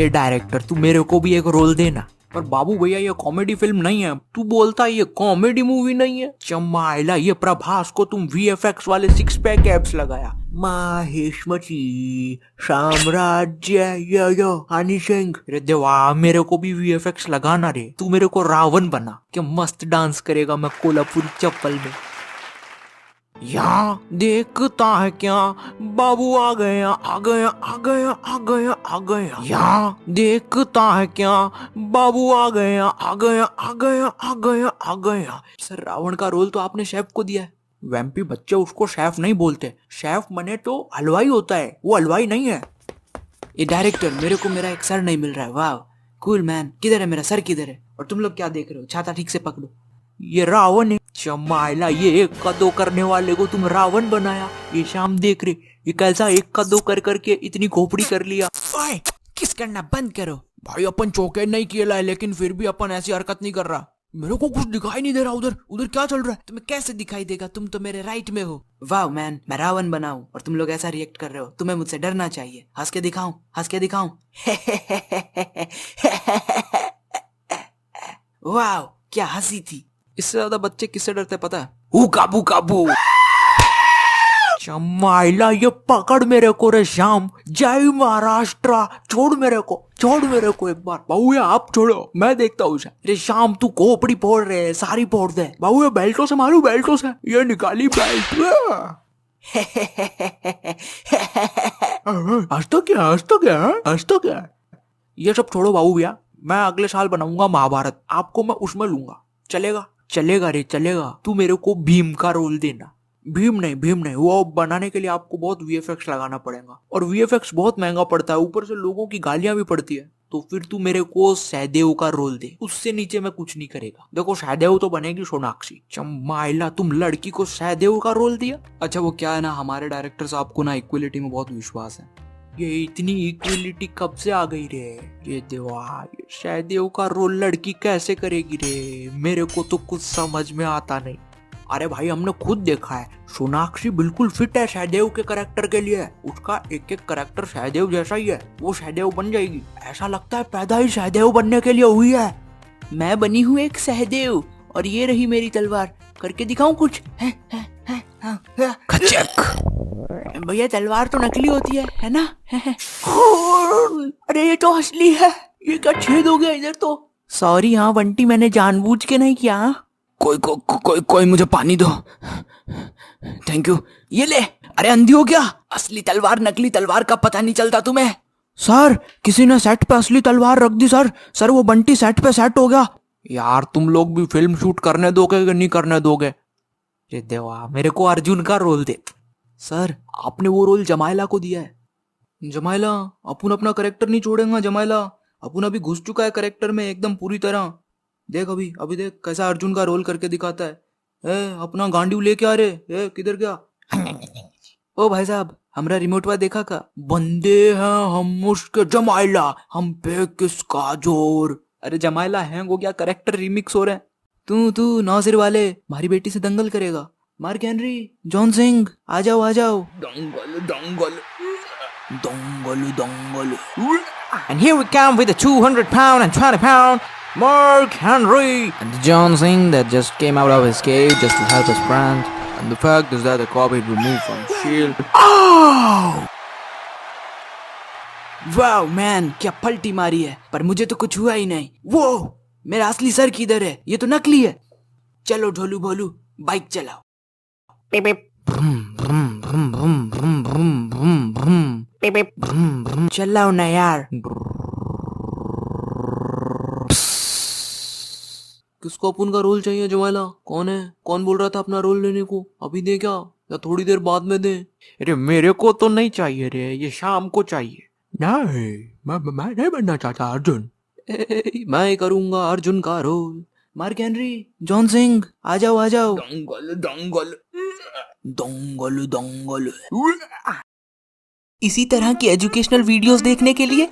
ए director तू मेरे को भी एक रोल देना पर बाबू भैया ये कॉमेडी फिल्म नहीं है तू बोलता ये कॉमेडी मूवी नहीं है चम्मा आयला ये प्रभास को तुम वी एफ एक्स वाले सिक्स पैक एप्स लगाया माहेश्मती साम्राज्य यो यो हनी सिंह अरे देवा मेरे को भी वी एफ एक्स लगाना रे तू मेरे को रावण बना क्या मस्त डांस करेगा मैं कोल्हापुरी चप्पल में यहाँ देखता है क्या बाबू आ गया आ गया आ गया आ गया आ गया यहाँ देखता है क्या बाबू आ गया आ गया आ गया आ गया आ गया सर रावण का रोल तो आपने शेफ को दिया है वैम्पी बच्चे उसको शेफ नहीं बोलते शेफ मने तो हलवाई होता है वो हलवाई नहीं है ये डायरेक्टर मेरे को मेरा एक सर नहीं मिल रहा है वाह कूल मैन किधर है मेरा सर किधर है और तुम लोग क्या देख रहे हो छाता ठीक से पकड़ो ये रावण चमायला अच्छा, ये एक का दो करने वाले को तुम रावण बनाया ये शाम देख रहे ये कैसा एक का दो कर करके इतनी खोपड़ी कर लिया किस करना बंद करो भाई अपन चौके नहीं किया है लेकिन फिर भी अपन ऐसी हरकत नहीं कर रहा मेरे को कुछ दिखाई नहीं दे रहा उधर उधर क्या चल रहा है तुम्हें कैसे दिखाई देगा तुम तो मेरे राइट में हो वाह मैन मैं रावण बनाऊ और तुम लोग ऐसा रिएक्ट कर रहे हो तुम्हें मुझसे डरना चाहिए हंस के दिखाऊं हंस के दिखाऊं वाह क्या हंसी थी इससे ज्यादा बच्चे किससे डरते हैं पता है काबू काबू माइला ये पकड़ मेरे को रे श्याम जय महाराष्ट्र छोड़ मेरे को छोड़ मेरे को एक बार बाबूया आप छोड़ो मैं देखता हूँ रे श्याम तू खोपड़ी फोड़ रहे है सारी फोड़ दे बाबूया बेल्टो से मारू बेल्टो से ये निकाली बेल्ट आज तो क्या आज तो क्या हाँ? आज तो क्या ये सब छोड़ो बाबू भैया मैं अगले साल बनाऊंगा महाभारत आपको मैं उसमें लूंगा चलेगा चलेगा रे चलेगा तू मेरे को भीम का रोल देना भीम नहीं भीम नहीं वो बनाने के लिए आपको बहुत वी लगाना पड़ेगा और वी बहुत महंगा पड़ता है ऊपर से लोगों की गालियां भी पड़ती है तो फिर तू मेरे को सहदेव का रोल दे उससे नीचे मैं कुछ नहीं करेगा देखो सहदेव तो बनेगी सोनाक्षी चम्माइला तुम लड़की को सहदेव का रोल दिया अच्छा वो क्या है ना हमारे डायरेक्टर साहब को ना इक्वलिटी में बहुत विश्वास है ये इतनी इक्वलिटी कब से आ गई रे ये देवा शहदेव का रोल लड़की कैसे करेगी रे मेरे को तो कुछ समझ में आता नहीं अरे भाई हमने खुद देखा है सोनाक्षी बिल्कुल फिट है सहदेव के करेक्टर के लिए उसका एक एक करेक्टर सहदेव जैसा ही है वो सहदेव बन जाएगी ऐसा लगता है पैदा ही सहदेव बनने के लिए हुई है मैं बनी हूँ एक सहदेव और ये रही मेरी तलवार करके दिखाऊं कुछ है, है, है, है, हाँ। है, है, है। भैया तलवार तो नकली होती है है ना अरे ये तो असली है ये क्या छेद हो गया इधर तो सॉरी हाँ बंटी मैंने जानबूझ के नहीं किया कोई को, को, कोई कोई मुझे पानी दो थैंक यू ये ले अरे अंधी हो गया असली तलवार नकली तलवार का पता नहीं चलता तुम्हें सर किसी ने सेट पे असली तलवार रख दी सर सर वो बंटी सेट पे सेट हो गया यार तुम लोग भी फिल्म शूट करने दोगे कि नहीं करने दोगे देवा मेरे को अर्जुन का रोल दे सर आपने वो रोल जमायला को दिया है जमायला अपुन अपना करेक्टर नहीं छोड़ेगा जमायला अपुन अभी घुस चुका है करेक्टर में एकदम पूरी तरह देख अभी अभी देख कैसा अर्जुन का रोल करके दिखाता है ए, अपना गांडी लेके आ रहे ए, किधर गया ओ भाई साहब हमारा रिमोट वा देखा का बंदे हैं हम उसके जमायला हम पे किसका जोर अरे जमायला हैंग वो क्या करेक्टर रिमिक्स हो रहे हैं तू तू सिर वाले मारी बेटी से दंगल करेगा मार्क हेनरी जॉन सिंह आ जाओ आ जाओ dongle dongle dongle dongle And here we come with the 200 pound and 20 pound Mark Henry and the John Singh that just came out of his cave just to help his friend. And the fact is that the carpet removed from shield. Oh! Wow man क्या पलटी मारी है पर मुझे तो कुछ हुआ ही नहीं वो मेरा असली सर किधर है ये तो नकली है चलो ढोलू भोलू बाइक चलाओ beep beep चलाओ ना यार किसको अपन का रोल चाहिए जवाला कौन है कौन बोल रहा था अपना रोल लेने को अभी दे क्या या थोड़ी देर बाद में दे अरे मेरे को तो नहीं चाहिए रे ये शाम को चाहिए नहीं मैं मैं नहीं बनना चाहता अर्जुन ए, मैं करूंगा अर्जुन का role Mark Henry John Singh आ जाओ आ जाओ दंगल दंगल दंगल दंगल इसी तरह की एजुकेशनल वीडियोस देखने के लिए